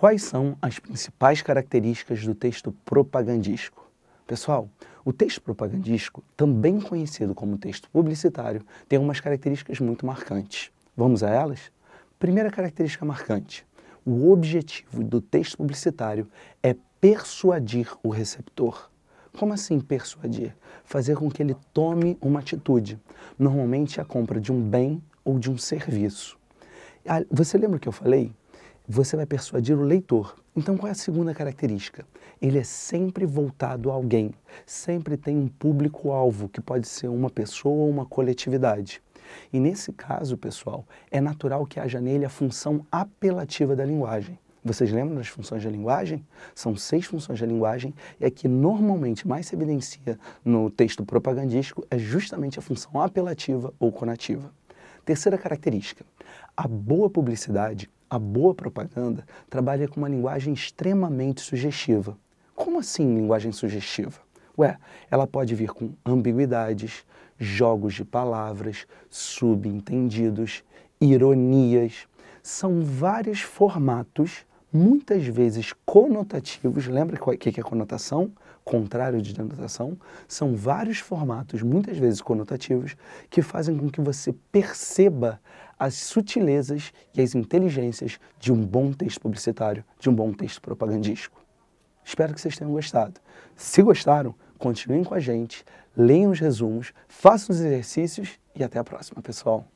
Quais são as principais características do texto propagandístico? Pessoal, o texto propagandístico, também conhecido como texto publicitário, tem algumas características muito marcantes. Vamos a elas? Primeira característica marcante: o objetivo do texto publicitário é persuadir o receptor. Como assim persuadir? Fazer com que ele tome uma atitude, normalmente a compra de um bem ou de um serviço. Ah, você lembra que eu falei você vai persuadir o leitor. Então, qual é a segunda característica? Ele é sempre voltado a alguém, sempre tem um público-alvo, que pode ser uma pessoa ou uma coletividade. E nesse caso, pessoal, é natural que haja nele a função apelativa da linguagem. Vocês lembram das funções da linguagem? São seis funções da linguagem e é a que normalmente mais se evidencia no texto propagandístico é justamente a função apelativa ou conativa. Terceira característica: a boa publicidade a boa propaganda trabalha com uma linguagem extremamente sugestiva. Como assim linguagem sugestiva? Ué, ela pode vir com ambiguidades, jogos de palavras, subentendidos, ironias. São vários formatos, muitas vezes conotativos. Lembra o que é conotação? Contrário de denotação. São vários formatos, muitas vezes conotativos, que fazem com que você perceba as sutilezas e as inteligências de um bom texto publicitário, de um bom texto propagandístico. Espero que vocês tenham gostado. Se gostaram, continuem com a gente, leiam os resumos, façam os exercícios e até a próxima, pessoal.